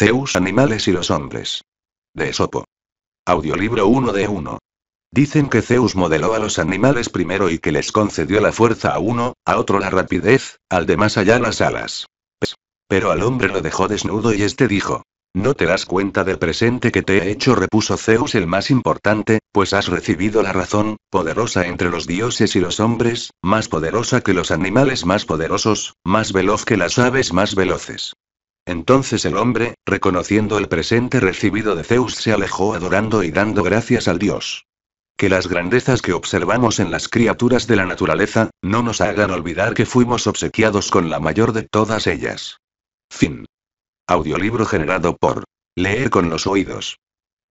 Zeus Animales y los Hombres. De Esopo. Audiolibro 1 de 1. Dicen que Zeus modeló a los animales primero y que les concedió la fuerza a uno, a otro la rapidez, al de más allá las alas. Pues, pero al hombre lo dejó desnudo y este dijo, ¿No te das cuenta del presente que te he hecho? repuso Zeus el más importante, pues has recibido la razón, poderosa entre los dioses y los hombres, más poderosa que los animales más poderosos, más veloz que las aves más veloces. Entonces el hombre, reconociendo el presente recibido de Zeus, se alejó adorando y dando gracias al dios. Que las grandezas que observamos en las criaturas de la naturaleza, no nos hagan olvidar que fuimos obsequiados con la mayor de todas ellas. Fin. Audiolibro generado por Leer con los oídos.